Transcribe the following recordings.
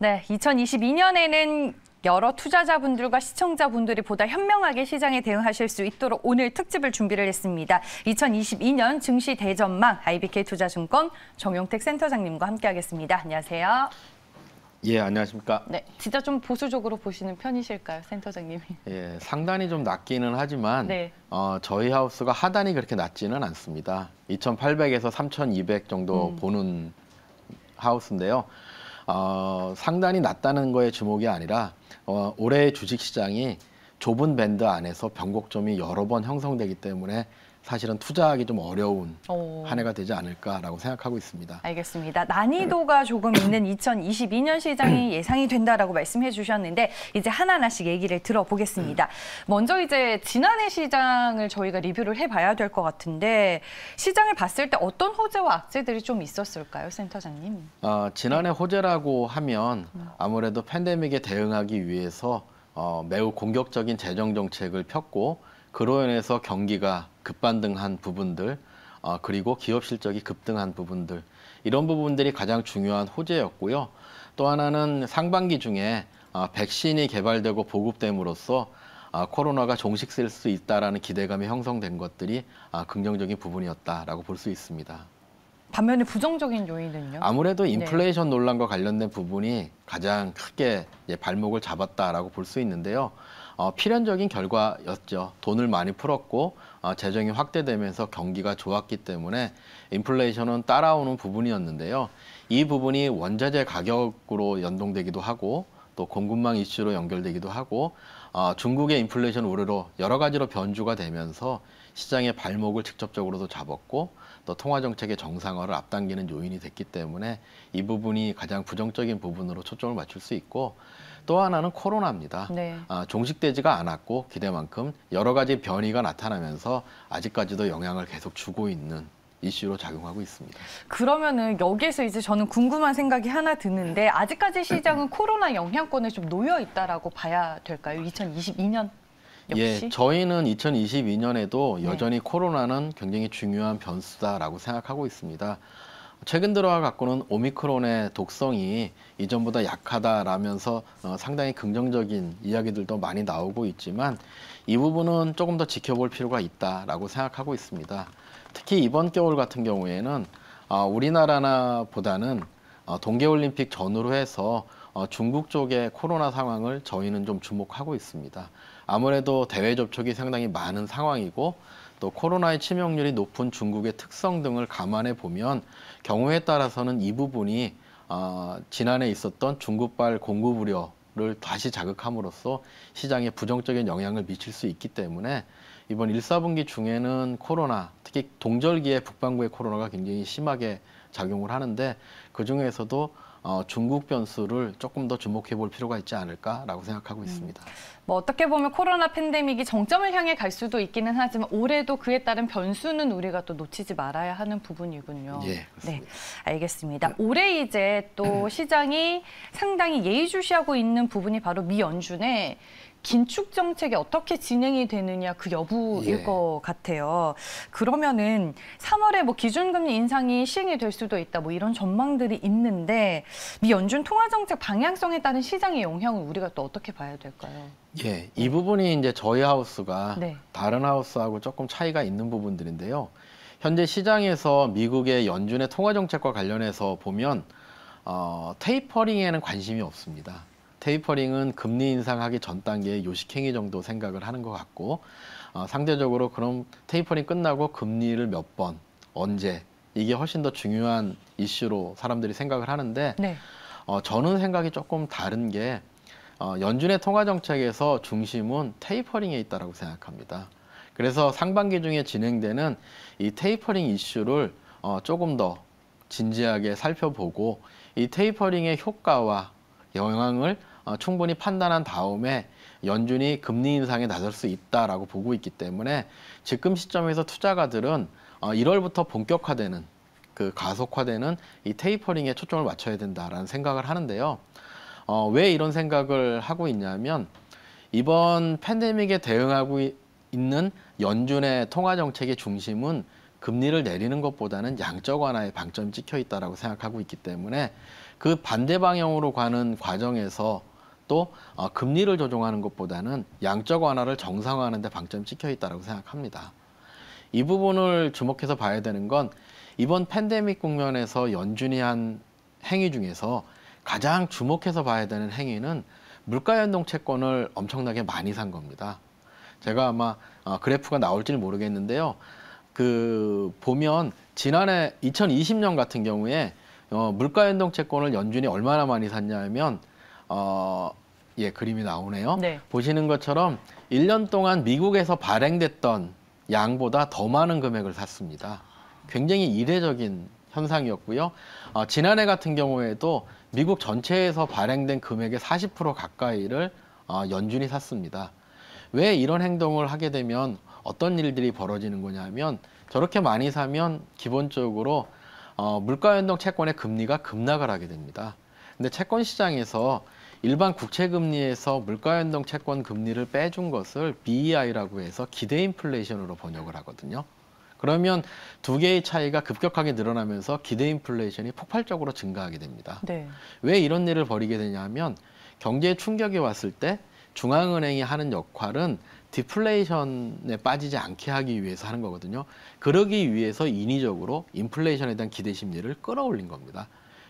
네, 2022년에는 여러 투자자분들과 시청자분들이 보다 현명하게 시장에 대응하실 수 있도록 오늘 특집을 준비를 했습니다. 2022년 증시 대전망 IBK 투자증권 정용택 센터장님과 함께하겠습니다. 안녕하세요. 예, 안녕하십니까. 네, 진짜 좀 보수적으로 보시는 편이실까요, 센터장님이? 예, 상단이 좀 낮기는 하지만 네. 어, 저희 하우스가 하단이 그렇게 낮지는 않습니다. 2,800에서 3,200 정도 음. 보는 하우스인데요. 어, 상단이 낮다는 거에 주목이 아니라 어, 올해의 주식시장이 좁은 밴드 안에서 변곡점이 여러 번 형성되기 때문에 사실은 투자하기 좀 어려운 오. 한 해가 되지 않을까라고 생각하고 있습니다. 알겠습니다. 난이도가 조금 있는 2022년 시장이 예상이 된다라고 말씀해 주셨는데 이제 하나하나씩 얘기를 들어보겠습니다. 먼저 이제 지난해 시장을 저희가 리뷰를 해봐야 될 것 같은데 시장을 봤을 때 어떤 호재와 악재들이 좀 있었을까요, 센터장님? 어, 지난해 네. 호재라고 하면 음. 아무래도 팬데믹에 대응하기 위해서 어, 매우 공격적인 재정 정책을 폈고 그로 인해서 경기가 급반등한 부분들 어, 그리고 기업 실적이 급등한 부분들 이런 부분들이 가장 중요한 호재였고요. 또 하나는 상반기 중에 어, 백신이 개발되고 보급됨으로써 아, 코로나가 종식 될수 있다라는 기대감이 형성된 것들이 아, 긍정적인 부분이었다라고 볼 수 있습니다. 반면에 부정적인 요인은요? 아무래도 네. 인플레이션 네. 논란과 관련된 부분이 가장 크게 발목을 잡았다라고 볼 수 있는데요. 어, 필연적인 결과였죠. 돈을 많이 풀었고 어, 재정이 확대되면서 경기가 좋았기 때문에 인플레이션은 따라오는 부분이었는데요. 이 부분이 원자재 가격으로 연동되기도 하고 또 공급망 이슈로 연결되기도 하고 어, 중국의 인플레이션 우려로 여러 가지로 변주가 되면서 시장의 발목을 직접적으로도 잡았고 또 통화 정책의 정상화를 앞당기는 요인이 됐기 때문에 이 부분이 가장 부정적인 부분으로 초점을 맞출 수 있고 또 하나는 코로나입니다. 네. 아, 종식되지가 않았고 기대만큼 여러 가지 변이가 나타나면서 아직까지도 영향을 계속 주고 있는 이슈로 작용하고 있습니다. 그러면은 여기에서 이제 저는 궁금한 생각이 하나 드는데 아직까지 시장은 코로나 영향권에 좀 놓여 있다라고 봐야 될까요? 2022년 예, 역시? 예, 저희는 2022년에도 여전히 네. 코로나는 굉장히 중요한 변수다라고 생각하고 있습니다. 최근 들어와 갖고는 오미크론의 독성이 이전보다 약하다라면서 어, 상당히 긍정적인 이야기들도 많이 나오고 있지만 이 부분은 조금 더 지켜볼 필요가 있다라고 생각하고 있습니다. 특히 이번 겨울 같은 경우에는 어, 아, 우리나라나 보다는 어, 동계올림픽 전후로 해서 어, 중국 쪽의 코로나 상황을 저희는 좀 주목하고 있습니다. 아무래도 대외 접촉이 상당히 많은 상황이고 또 코로나의 치명률이 높은 중국의 특성 등을 감안해 보면 경우에 따라서는 이 부분이 어, 지난해 있었던 중국발 공급 우려를 다시 자극함으로써 시장에 부정적인 영향을 미칠 수 있기 때문에 이번 1, 4분기 중에는 코로나, 특히 동절기에 북반구의 코로나가 굉장히 심하게 작용을 하는데 그 중에서도 어, 중국 변수를 조금 더 주목해 볼 필요가 있지 않을까라고 생각하고 음. 있습니다. 뭐 어떻게 보면 코로나 팬데믹이 정점을 향해 갈 수도 있기는 하지만 올해도 그에 따른 변수는 우리가 또 놓치지 말아야 하는 부분이군요. 예, 네, 알겠습니다. 네. 올해 이제 또 음. 시장이 상당히 예의주시하고 있는 부분이 바로 미 연준의 긴축 정책이 어떻게 진행이 되느냐 그 여부일 예. 것 같아요. 그러면은 3월에 뭐 기준금리 인상이 시행이 될 수도 있다 뭐 이런 전망들이 것들이 있는데 미 연준 통화 정책 방향성에 따른 시장의 영향을 우리가 또 어떻게 봐야 될까요? 예, 이 부분이 이제 저희 하우스가 네. 다른 하우스하고 조금 차이가 있는 부분들인데요. 현재 시장에서 미국의 연준의 통화 정책과 관련해서 보면 어, 테이퍼링에는 관심이 없습니다. 테이퍼링은 금리 인상하기 전 단계의 요식행위 정도 생각을 하는 것 같고 어, 상대적으로 그럼 테이퍼링 끝나고 금리를 몇 번, 언제 이게 훨씬 더 중요한 이슈로 사람들이 생각을 하는데 네. 어, 저는 생각이 조금 다른 게 어, 연준의 통화 정책에서 중심은 테이퍼링에 있다라고 생각합니다. 그래서 상반기 중에 진행되는 이 테이퍼링 이슈를 어, 조금 더 진지하게 살펴보고 이 테이퍼링의 효과와 영향을 어, 충분히 판단한 다음에 연준이 금리 인상에 나설 수 있다라고 보고 있기 때문에 지금 시점에서 투자가들은 1월부터 어, 본격화되는 그 가속화되는 이 테이퍼링에 초점을 맞춰야 된다라는 생각을 하는데요. 어, 왜 이런 생각을 하고 있냐면 이번 팬데믹에 대응하고 있는 연준의 통화 정책의 중심은 금리를 내리는 것보다는 양적 완화에 방점이 찍혀 있다라고 생각하고 있기 때문에 그 반대 방향으로 가는 과정에서 또 어, 금리를 조정하는 것보다는 양적 완화를 정상화하는 데 방점이 찍혀 있다고 생각합니다. 이 부분을 주목해서 봐야 되는 건 이번 팬데믹 국면에서 연준이 한 행위 중에서 가장 주목해서 봐야 되는 행위는 물가 연동 채권을 엄청나게 많이 산 겁니다. 제가 아마 어, 그래프가 나올지는 모르겠는데요. 그 보면 지난해 2020년 같은 경우에 어, 물가 연동 채권을 연준이 얼마나 많이 샀냐면 어, 예, 그림이 나오네요. 네. 보시는 것처럼 1년 동안 미국에서 발행됐던 양보다 더 많은 금액을 샀습니다. 굉장히 이례적인 현상이었고요. 어, 지난해 같은 경우에도 미국 전체에서 발행된 금액의 40% 가까이를 어, 연준이 샀습니다. 왜 이런 행동을 하게 되면 어떤 일들이 벌어지는 거냐면 저렇게 많이 사면 기본적으로 어, 물가 연동 채권의 금리가 급락을 하게 됩니다. 근데 채권 시장에서 일반 국채금리에서 물가연동 채권 금리를 빼준 것을 BEI라고 해서 기대인플레이션으로 번역을 하거든요. 그러면 두 개의 차이가 급격하게 늘어나면서 기대인플레이션이 폭발적으로 증가하게 됩니다. 네. 왜 이런 일을 벌이게 되냐면 경제 충격이 왔을 때 중앙은행이 하는 역할은 디플레이션에 빠지지 않게 하기 위해서 하는 거거든요. 그러기 위해서 인위적으로 인플레이션에 대한 기대 심리를 끌어올린 겁니다.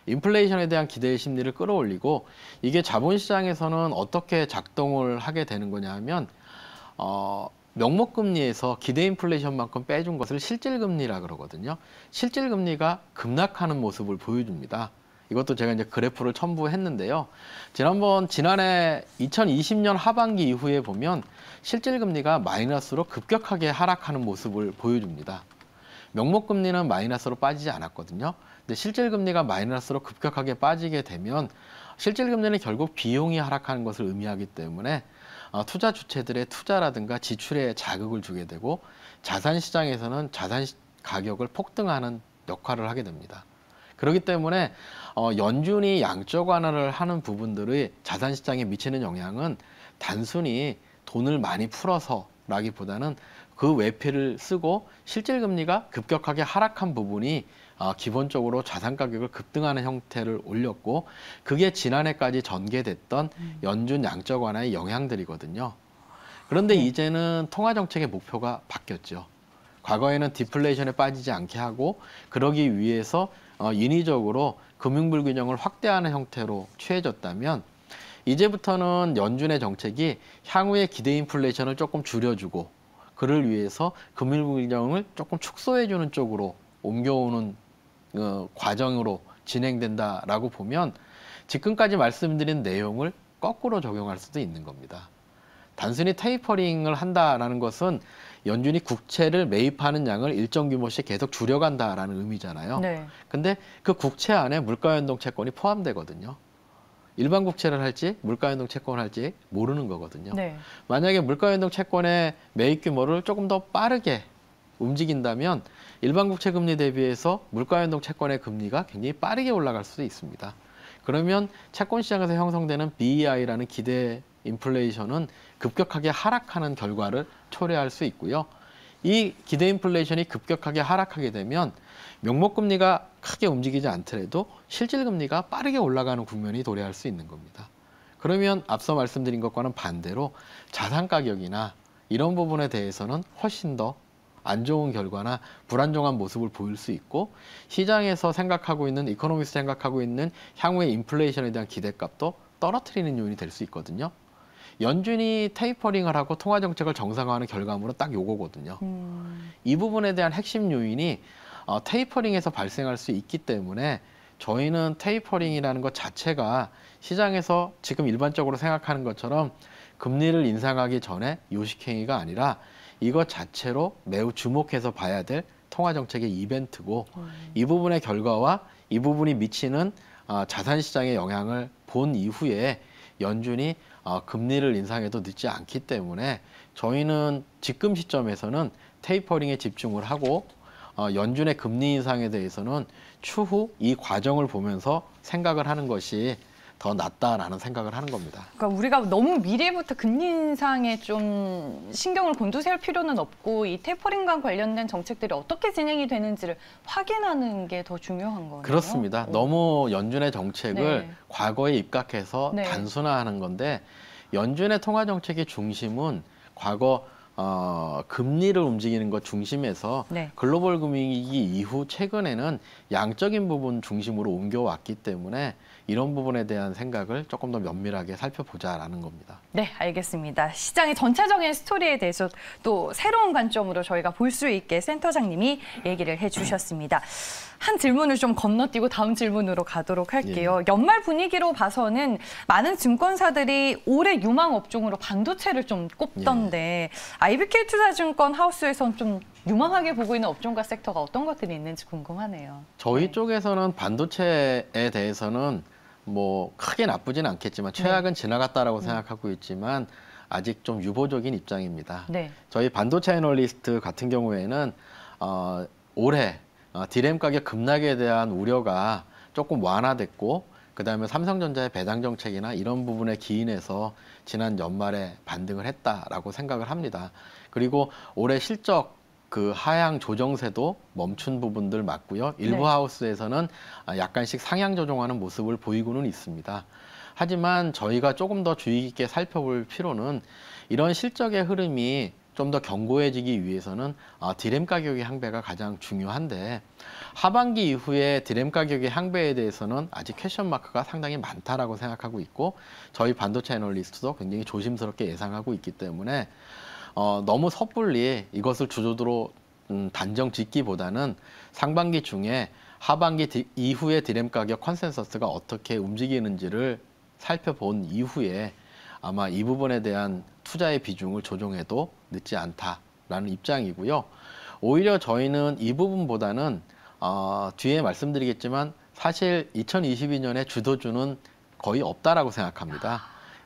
인플레이션에 대한 기대 심리를 끌어올리고 이게 자본시장에서는 어떻게 작동을 하게 되는 거냐 하면 어, 명목금리에서 기대 인플레이션만큼 빼준 것을 실질금리라 그러거든요. 실질금리가 급락하는 모습을 보여줍니다. 이것도 제가 이제 그래프를 첨부했는데요. 지난번 지난해 2020년 하반기 이후에 보면 실질금리가 마이너스로 급격하게 하락하는 모습을 보여줍니다. 명목금리는 마이너스로 빠지지 않았거든요. 근데 실질 금리가 마이너스로 급격하게 빠지게 되면 실질 금리는 결국 비용이 하락하는 것을 의미하기 때문에 어, 투자 주체들의 투자라든가 지출에 자극을 주게 되고 자산 시장에서는 자산 가격을 폭등하는 역할을 하게 됩니다. 그렇기 때문에 어, 연준이 양적 완화를 하는 부분들의 자산 시장에 미치는 영향은 단순히 돈을 많이 풀어서라기보다는 그 외피를 쓰고 실질 금리가 급격하게 하락한 부분이 아, 기본적으로 자산 가격을 급등하는 형태를 올렸고 그게 지난해까지 전개됐던 음. 연준 양적 완화의 영향들이거든요. 그런데 네. 이제는 통화 정책의 목표가 바뀌었죠. 과거에는 디플레이션에 빠지지 않게 하고 그러기 위해서 어, 인위적으로 금융 불균형을 확대하는 형태로 취해졌다면 이제부터는 연준의 정책이 향후의 기대 인플레이션을 조금 줄여주고 그를 위해서 금융 불균형을 조금 축소해주는 쪽으로 옮겨오는 어, 과정으로 진행된다라고 보면 지금까지 말씀드린 내용을 거꾸로 적용할 수도 있는 겁니다. 단순히 테이퍼링을 한다라는 것은 연준이 국채를 매입하는 양을 일정 규모씩 계속 줄여간다라는 의미잖아요. 네. 근데 그 국채 안에 물가연동 채권이 포함되거든요. 일반 국채를 할지 물가연동 채권을 할지 모르는 거거든요. 네. 만약에 물가연동 채권의 매입 규모를 조금 더 빠르게 움직인다면 일반 국채 금리 대비해서 물가 연동 채권의 금리가 굉장히 빠르게 올라갈 수도 있습니다. 그러면 채권 시장에서 형성되는 BEI라는 기대 인플레이션은 급격하게 하락하는 결과를 초래할 수 있고요. 이 기대 인플레이션이 급격하게 하락하게 되면 명목금리가 크게 움직이지 않더라도 실질금리가 빠르게 올라가는 국면이 도래할 수 있는 겁니다. 그러면 앞서 말씀드린 것과는 반대로 자산 가격이나 이런 부분에 대해서는 훨씬 더안 좋은 결과나 불안정한 모습을 보일 수 있고 시장에서 생각하고 있는 이코노미스 트 생각하고 있는 향후의 인플레이션에 대한 기대값도 떨어뜨리는 요인이 될 수 있거든요. 연준이 테이퍼링을 하고 통화 정책을 정상화하는 결과물은 딱 요거거든요. 음. 이 부분에 대한 핵심 요인이 어, 테이퍼링에서 발생할 수 있기 때문에 저희는 테이퍼링이라는 것 자체가 시장에서 지금 일반적으로 생각하는 것처럼 금리를 인상하기 전에 요식행위가 아니라 이것 자체로 매우 주목해서 봐야 될 통화 정책의 이벤트고 음. 이 부분의 결과와 이 부분이 미치는 어, 자산 시장의 영향을 본 이후에 연준이 어, 금리를 인상해도 늦지 않기 때문에 저희는 지금 시점에서는 테이퍼링에 집중을 하고 어, 연준의 금리 인상에 대해서는 추후 이 과정을 보면서 생각을 하는 것이 더 낫다라는 생각을 하는 겁니다. 그러니까 우리가 너무 미래부터 금리 인상에 좀 신경을 곤두세울 필요는 없고 이 테퍼링과 관련된 정책들이 어떻게 진행이 되는지를 확인하는 게 더 중요한 거예요. 그렇습니다. 오. 너무 연준의 정책을 네. 과거에 입각해서 네. 단순화하는 건데 연준의 통화 정책의 중심은 과거 어, 금리를 움직이는 것 중심에서 네. 글로벌 금융위기 이후 최근에는 양적인 부분 중심으로 옮겨왔기 때문에 이런 부분에 대한 생각을 조금 더 면밀하게 살펴보자라는 겁니다. 네, 알겠습니다. 시장의 전체적인 스토리에 대해서 또 새로운 관점으로 저희가 볼 수 있게 센터장님이 얘기를 해주셨습니다. 한 질문을 좀 건너뛰고 다음 질문으로 가도록 할게요. 예. 연말 분위기로 봐서는 많은 증권사들이 올해 유망 업종으로 반도체를 좀 꼽던데 예. IBK 투자증권 하우스에선 좀 유망하게 보고 있는 업종과 섹터가 어떤 것들이 있는지 궁금하네요. 저희 네. 쪽에서는 반도체에 대해서는 뭐 크게 나쁘진 않겠지만 네. 최악은 네. 지나갔다라고 음. 생각하고 있지만 아직 좀 유보적인 입장입니다. 네. 저희 반도체 애널리스트 같은 경우에는 어, 올해 어, 디램 가격 급락에 대한 우려가 조금 완화됐고 그다음에 삼성전자의 배당 정책이나 이런 부분에 기인해서 지난 연말에 반등을 했다라고 생각을 합니다. 그리고 올해 실적 그 하향 조정세도 멈춘 부분들 맞고요. 일부 네. 하우스에서는 아, 약간씩 상향 조정하는 모습을 보이고는 있습니다. 하지만 저희가 조금 더 주의 깊게 살펴볼 필요는 이런 실적의 흐름이 좀 더 견고해지기 위해서는 아, 디램 가격의 향배가 가장 중요한데 하반기 이후에 디램 가격의 향배에 대해서는 아직 캐션 마크가 상당히 많다라고 생각하고 있고 저희 반도체 애널리스트도 굉장히 조심스럽게 예상하고 있기 때문에 어, 너무 섣불리 이것을 주조도로 음, 단정 짓기보다는 상반기 중에 하반기 디, 이후에 디램 가격 컨센서스가 어떻게 움직이는지를 살펴본 이후에 아마 이 부분에 대한 투자의 비중을 조정해도 늦지 않다라는 입장이고요. 오히려 저희는 이 부분보다는 어, 뒤에 말씀드리겠지만 사실 2022년에 주도주는 거의 없다라고 생각합니다. 아,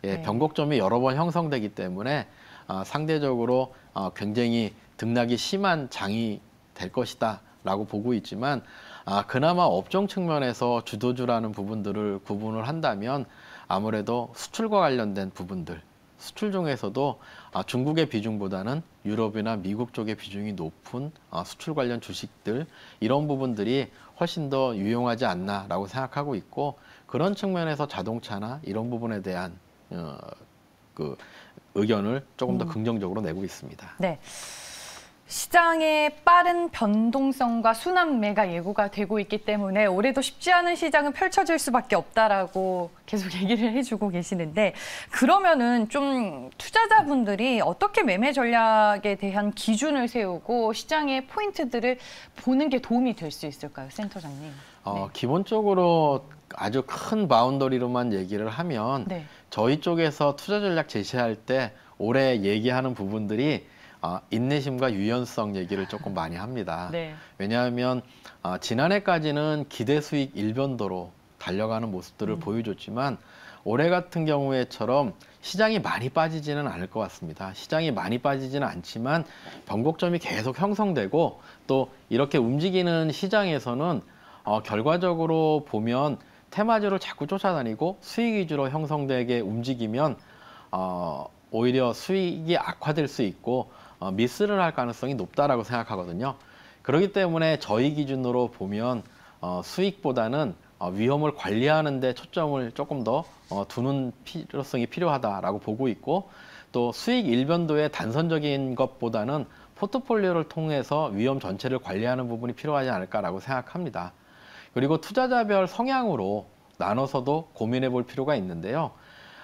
예, 네. 변곡점이 여러 번 형성되기 때문에 아, 상대적으로 아, 굉장히 등락이 심한 장이 될 것이다 라고 보고 있지만 아, 그나마 업종 측면에서 주도주라는 부분들을 구분을 한다면 아무래도 수출과 관련된 부분들 수출 중에서도 중국의 비중보다는 유럽이나 미국 쪽의 비중이 높은 수출 관련 주식들 이런 부분들이 훨씬 더 유용하지 않나라고 생각하고 있고 그런 측면에서 자동차나 이런 부분에 대한 어, 그 의견을 조금 더 음. 긍정적으로 내고 있습니다. 네. 시장의 빠른 변동성과 순환매가 예고가 되고 있기 때문에 올해도 쉽지 않은 시장은 펼쳐질 수밖에 없다라고 계속 얘기를 해주고 계시는데 그러면은 좀 투자자분들이 어떻게 매매 전략에 대한 기준을 세우고 시장의 포인트들을 보는 게 도움이 될 수 있을까요, 센터장님? 어, 네. 기본적으로 아주 큰 바운더리로만 얘기를 하면 네. 저희 쪽에서 투자 전략 제시할 때 올해 얘기하는 부분들이 아, 인내심과 유연성 얘기를 조금 많이 합니다. 네. 왜냐하면 아, 지난해까지는 기대 수익 일변도로 달려가는 모습들을 음. 보여줬지만 올해 같은 경우에처럼 시장이 많이 빠지지는 않을 것 같습니다. 시장이 많이 빠지지는 않지만 변곡점이 계속 형성되고 또 이렇게 움직이는 시장에서는 어, 결과적으로 보면 테마주를 자꾸 쫓아다니고 수익 위주로 형성되게 움직이면 어, 오히려 수익이 악화될 수 있고 어, 미스를 할 가능성이 높다라고 생각하거든요. 그렇기 때문에 저희 기준으로 보면 어, 수익보다는 어, 위험을 관리하는 데 초점을 조금 더 어, 두는 필요성이 필요하다라고 보고 있고 또 수익 일변도의 단선적인 것보다는 포트폴리오를 통해서 위험 전체를 관리하는 부분이 필요하지 않을까라고 생각합니다. 그리고 투자자별 성향으로 나눠서도 고민해 볼 필요가 있는데요.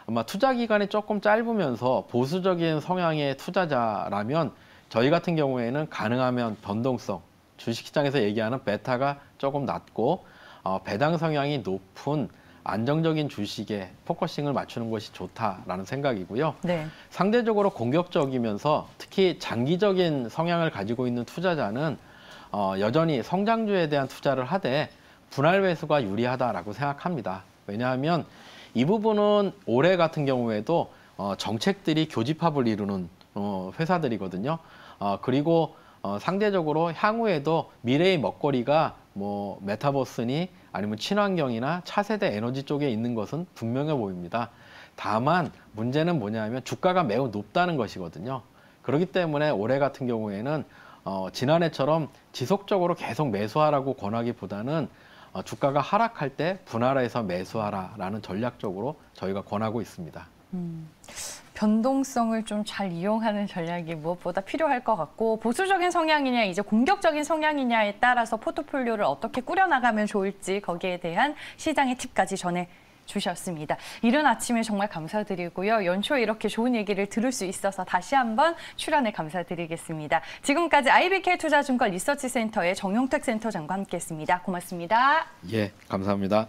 아마 투자 기간이 조금 짧으면서 보수적인 성향의 투자자라면 저희 같은 경우에는 가능하면 변동성, 주식시장에서 얘기하는 베타가 조금 낮고 어, 배당 성향이 높은 안정적인 주식에 포커싱을 맞추는 것이 좋다라는 생각이고요. 네. 상대적으로 공격적이면서 특히 장기적인 성향을 가지고 있는 투자자는 어, 여전히 성장주에 대한 투자를 하되 분할 회수가 유리하다라고 생각합니다. 왜냐하면 이 부분은 올해 같은 경우에도 어, 정책들이 교집합을 이루는 어, 회사들이거든요. 어, 그리고 어, 상대적으로 향후에도 미래의 먹거리가 뭐 메타버스니 아니면 친환경이나 차세대 에너지 쪽에 있는 것은 분명해 보입니다. 다만 문제는 뭐냐면 주가가 매우 높다는 것이거든요. 그렇기 때문에 올해 같은 경우에는 어, 지난해처럼 지속적으로 계속 매수하라고 권하기보다는 어, 주가가 하락할 때 분할해서 매수하라라는 전략적으로 저희가 권하고 있습니다. 음, 변동성을 좀 잘 이용하는 전략이 무엇보다 필요할 것 같고 보수적인 성향이냐 이제 공격적인 성향이냐에 따라서 포트폴리오를 어떻게 꾸려나가면 좋을지 거기에 대한 시장의 팁까지 전해 주셨습니다. 이른 아침에 정말 감사드리고요. 연초에 이렇게 좋은 얘기를 들을 수 있어서 다시 한번 출연에 감사드리겠습니다. 지금까지 IBK 투자증권 리서치센터의 정용택 센터장과 함께했습니다. 고맙습니다. 예, 감사합니다.